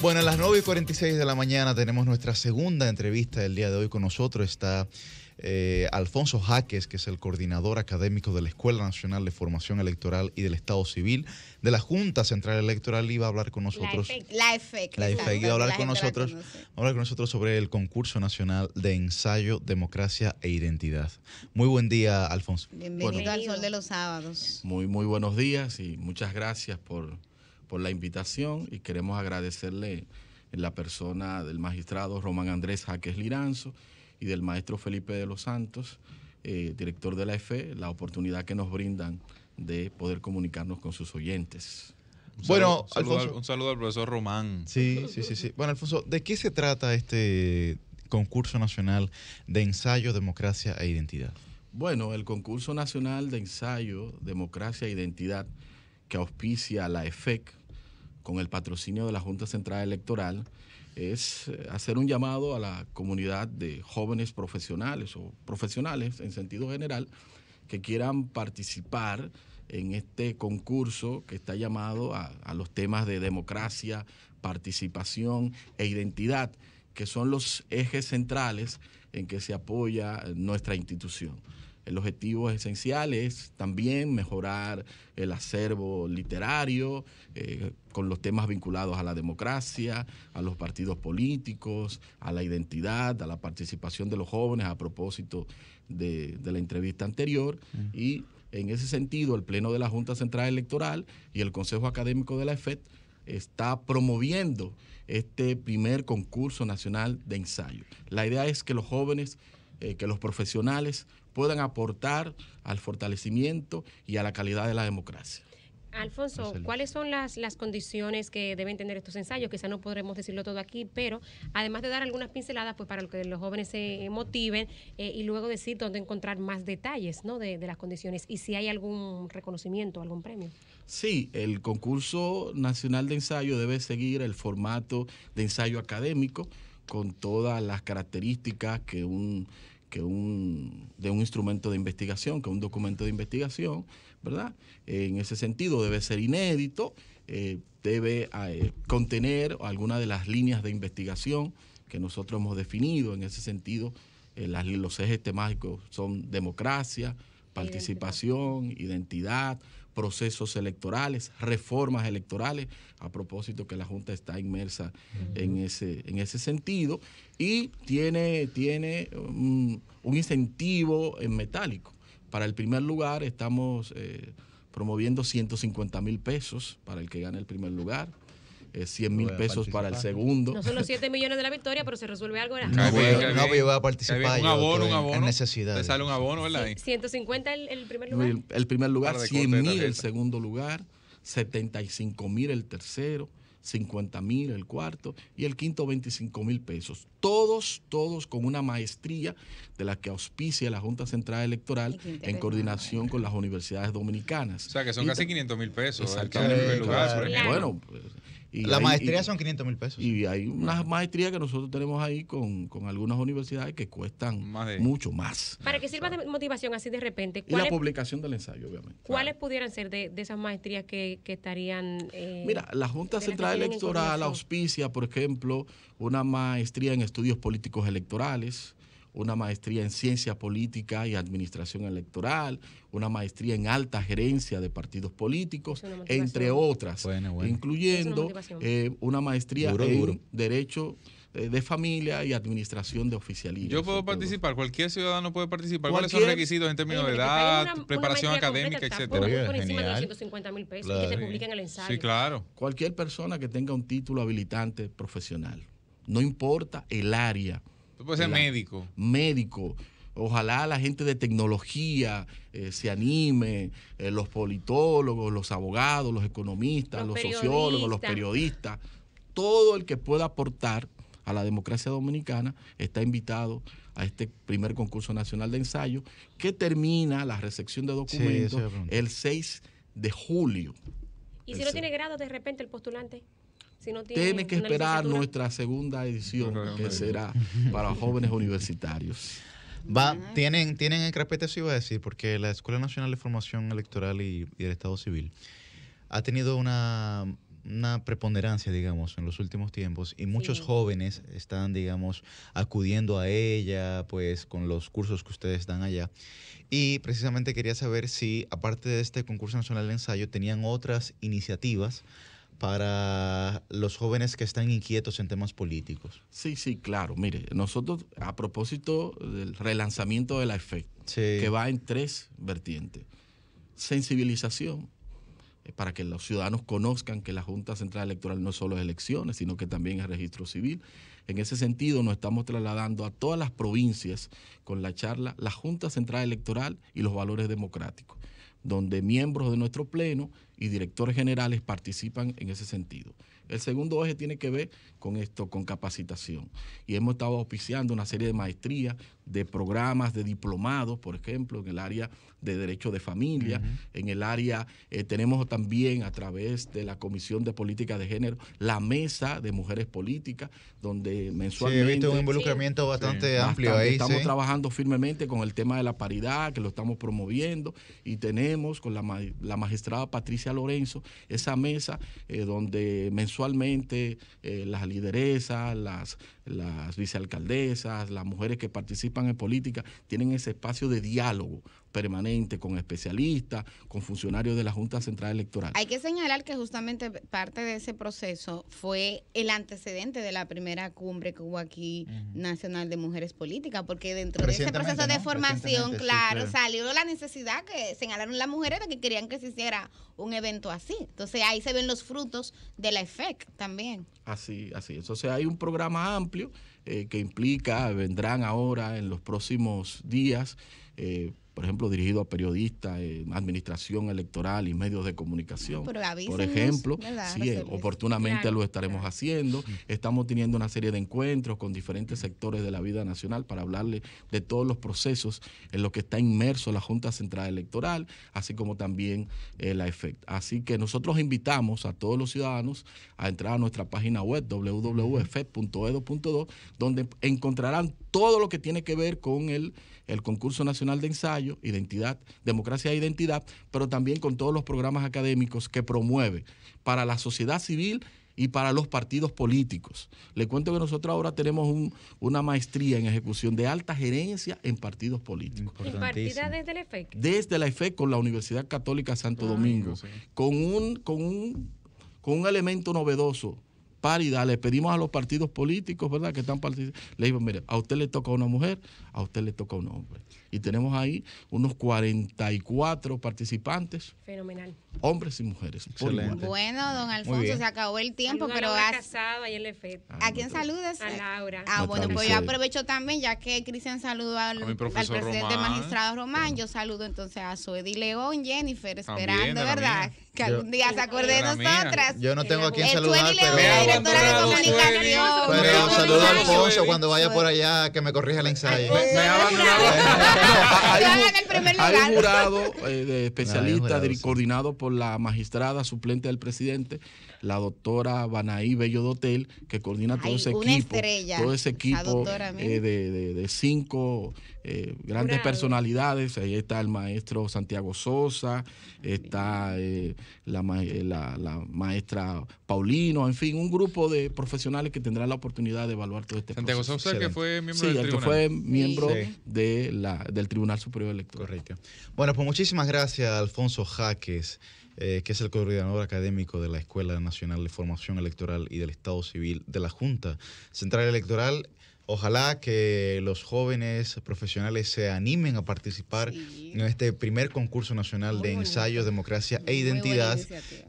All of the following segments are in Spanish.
Bueno, a las 9 y 46 de la mañana tenemos nuestra segunda entrevista del día de hoy. Con nosotros está eh, Alfonso Jaques, que es el coordinador académico de la Escuela Nacional de Formación Electoral y del Estado Civil de la Junta Central Electoral. Iba a hablar con nosotros. E e la EFEC. La EFEC. a hablar con nosotros, hablar con nosotros sobre el concurso nacional de ensayo, democracia e identidad. Muy buen día, Alfonso. Bienvenido al Sol de los Sábados. Muy, muy buenos días y muchas gracias por por la invitación y queremos agradecerle en la persona del magistrado Román Andrés Jaques Liranzo y del maestro Felipe de los Santos, eh, director de la EFE, la oportunidad que nos brindan de poder comunicarnos con sus oyentes. bueno, un saludo al profesor Román. Sí, sí, sí, sí. Bueno, Alfonso, ¿de qué se trata este concurso nacional de ensayo, democracia e identidad? Bueno, el concurso nacional de ensayo, democracia e identidad que auspicia la EFEC, con el patrocinio de la Junta Central Electoral, es eh, hacer un llamado a la comunidad de jóvenes profesionales o profesionales en sentido general que quieran participar en este concurso que está llamado a, a los temas de democracia, participación e identidad, que son los ejes centrales en que se apoya nuestra institución. El objetivo esencial es también mejorar el acervo literario eh, con los temas vinculados a la democracia, a los partidos políticos, a la identidad, a la participación de los jóvenes a propósito de, la entrevista anterior mm. y en ese sentido, el Pleno de la Junta Central Electoral y el Consejo Académico de la EFET está promoviendo este primer concurso nacional de ensayo. La idea es que los jóvenes eh, que los profesionales puedan aportar al fortalecimiento y a la calidad de la democracia. Alfonso, ¿cuáles son las, condiciones que deben tener estos ensayos? Quizá no podremos decirlo todo aquí, pero además de dar algunas pinceladas, pues para que los jóvenes se motiven eh, y luego decir dónde encontrar más detalles de, de, las condiciones y si hay algún reconocimiento, algún premio. Sí, el concurso nacional de ensayo debe seguir el formato de ensayo académico con todas las características que un, de un instrumento de investigación, que un documento de investigación, ¿verdad? en ese sentido debe ser inédito, eh, debe eh, contener alguna de las líneas de investigación que nosotros hemos definido. En ese sentido, eh, los ejes temáticos son democracia, participación, identidad procesos electorales, reformas electorales, a propósito que la Junta está inmersa en, ese, en ese sentido, y tiene, tiene mm, un, incentivo en eh, metálico. Para el primer lugar estamos eh, promoviendo 150 mil pesos para el que gane el primer lugar. 100 eh, mil pesos para el segundo. No son los 7 millones de la victoria, pero se resuelve algo. No, no, voy, no voy a participar. Un abono, un abono. En necesidad. Te sale un abono, ¿verdad? 150 el, primer lugar. El, primer lugar, 100 mil el segundo lugar, 75 mil el tercero. 50 mil el cuarto y el quinto 25 mil pesos. Todos, todos con una maestría de la que auspicia la Junta Central Electoral en coordinación con las universidades dominicanas. O sea, que son casi 500 mil pesos. El lugar, Bueno, pues, la maestría son 500 mil pesos. Y hay unas maestrías que nosotros tenemos ahí con, algunas universidades que cuestan mucho más. Para que sirva de motivación así de repente. Y la publicación del ensayo, obviamente. ¿Cuáles pudieran ser de, esas maestrías que, estarían... Eh, Mira, la Junta Central Electoral auspicia, por ejemplo, una maestría en estudios políticos electorales una maestría en ciencia política y administración electoral, una maestría en alta gerencia de partidos políticos, entre otras, incluyendo eh, una, maestría en derecho eh, de familia y administración de oficialismo. Yo puedo participar, cualquier ciudadano puede participar. ¿Cuáles son los requisitos en términos de eh, edad, preparación académica, etcétera? Por, encima de los 150 mil pesos y que te el ensayo. Sí, claro. Cualquier persona que tenga un título habilitante profesional, no importa el área puede ser médico. Médico. Ojalá la gente de tecnología eh, se anime, eh, los politólogos, los abogados, los economistas, los, sociólogos, los periodistas, todo el que pueda aportar a la democracia dominicana está invitado a este primer concurso nacional de ensayo que termina la recepción de documentos el 6 de julio. ¿Y si no tiene grado de repente el postulante? Si tienen que esperar nuestra segunda edición, que será para jóvenes universitarios. Va, tienen, tienen el carpete, eso iba a decir, porque la Escuela Nacional de Formación Electoral y, del el Estado Civil ha tenido una, una, preponderancia, digamos, en los últimos tiempos y muchos jóvenes están, digamos, acudiendo a ella, pues con los cursos que ustedes dan allá. Y precisamente quería saber si, aparte de este concurso nacional de ensayo, tenían otras iniciativas para los jóvenes que están inquietos en temas políticos. Sí, sí, claro. Mire, nosotros a propósito del relanzamiento de la EFEC, que va en tres vertientes. Sensibilización, eh, para que los ciudadanos conozcan que la Junta Central Electoral no solo es elecciones, sino que también es registro civil. En ese sentido, nos estamos trasladando a todas las provincias con la charla La Junta Central Electoral y los Valores Democráticos, donde miembros de nuestro Pleno y directores generales participan en ese sentido. El segundo eje tiene que ver con esto, con capacitación. Y hemos estado auspiciando una serie de maestrías, de programas, de diplomados, por ejemplo, en el área de derecho de familia, en el área, eh, tenemos también a través de la Comisión de Política de Género, la Mesa de Mujeres Políticas, donde eh, mensualmente. Sí, visto un involucramiento bastante amplio ahí. Estamos trabajando firmemente con el tema de la paridad, que lo estamos promoviendo, y tenemos con la, magistrada Patricia Lorenzo esa mesa eh, donde mensualmente eh, las lideresas, las, las vicealcaldesas, las mujeres que participan en política, tienen ese espacio de diálogo permanente con especialistas, con funcionarios de la Junta Central Electoral. Hay que señalar que justamente parte de ese proceso fue el antecedente de la primera curva cumbre que hubo aquí nacional de mujeres políticas, porque dentro de ese proceso de formación, claro, salió la necesidad que señalaron las mujeres de que querían que se hiciera un evento así. Entonces ahí se ven los frutos de la EFEC también. Así, así. Entonces hay un programa amplio eh, que implica, vendrán ahora en los próximos días. Eh, por ejemplo, dirigido a periodistas, eh, administración electoral y medios de comunicación. por ejemplo, sí, eh, oportunamente lo estaremos haciendo. Estamos teniendo una serie de encuentros con diferentes sectores de la vida nacional para hablarle de todos los procesos en los que está inmerso la Junta Central Electoral, así como también eh, la EFECT. Así que nosotros invitamos a todos los ciudadanos a entrar a nuestra página web www.efect.edu.do, donde encontrarán todo lo que tiene que ver con el, el concurso nacional de ensayo identidad, democracia e identidad, pero también con todos los programas académicos que promueve para la sociedad civil y para los partidos políticos. Le cuento que nosotros ahora tenemos una maestría en ejecución de alta gerencia en partidos políticos. desde la EFEC? Desde la EFEC con la Universidad Católica Santo ah, Domingo, con, un, con, un, con un elemento novedoso paridad, le pedimos a los partidos políticos, ¿verdad?, que están participando, le digo, mire, a usted le toca a una mujer, a usted le toca a un hombre. Y tenemos ahí unos 44 participantes. Fenomenal. Hombres y mujeres. Bueno, don Alfonso, se acabó el tiempo, pero... A, casado, ¿A quién saludas? A Laura. Ah, bueno, pues yo aprovecho también, ya que Cristian saludó al, presidente magistrado Román, yo saludo entonces a Suedi León, Jennifer, esperando, ¿verdad?, que algún día se acuerde de nosotras. Yo no tengo a quién eh, saludar, pero... Pero saludo a Alfonso cuando vaya por allá que me corrija el ensayo. Me, ha abandonado. Hay un jurado de especialistas coordinado por la magistrada suplente del presidente, la doctora Banaí Bello Dotel, que coordina todo ese equipo. Todo ese equipo eh, de, cinco eh, grandes personalidades. Ahí está el maestro Santiago Sosa, está eh, la, la, maestra Paulino, en fin, un grupo grupo de profesionales que tendrá la oportunidad de evaluar todo este proceso. Santiago Sosa, que fue miembro sí, del el que fue miembro de la, del Tribunal Superior Electoral. Correcto. Bueno, pues muchísimas gracias, a Alfonso Jaques. Eh, que es el coordinador académico de la Escuela Nacional de Formación Electoral y del Estado Civil de la Junta Central Electoral. Ojalá que los jóvenes profesionales se animen a participar en este primer concurso nacional de ensayo, democracia e identidad,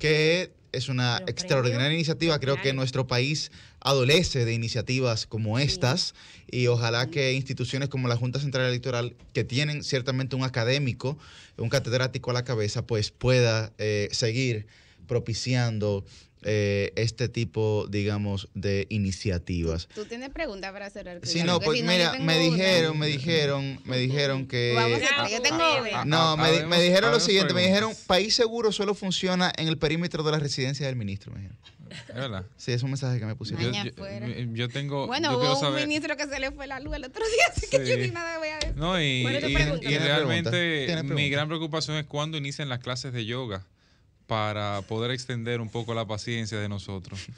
que es una extraordinaria iniciativa. Creo que nuestro país adolece de iniciativas como estas y ojalá que instituciones como la Junta Central Electoral, que tienen ciertamente un académico, un catedrático a la cabeza, pues pueda eh, seguir propiciando eh, este tipo, digamos, de iniciativas. ¿Tú, tienes preguntas para hacer, cerrar? Sí, no, pues mira, me dijeron, me dijeron, me dijeron que... yo tengo ah, ah, no, ah, me, me, dijeron lo siguiente, me dijeron, país seguro solo funciona en el perímetro de la residencia del ministro, me dijeron. ¿Verdad? Sí, es un mensaje que me pusieron. Yo, tengo. Bueno, hubo un ministro que se le fue la luz el otro día, así que yo ni nada voy a decir. No, y, y, y realmente mi gran preocupación es cuándo inician las clases de yoga para poder extender un poco la paciencia de nosotros.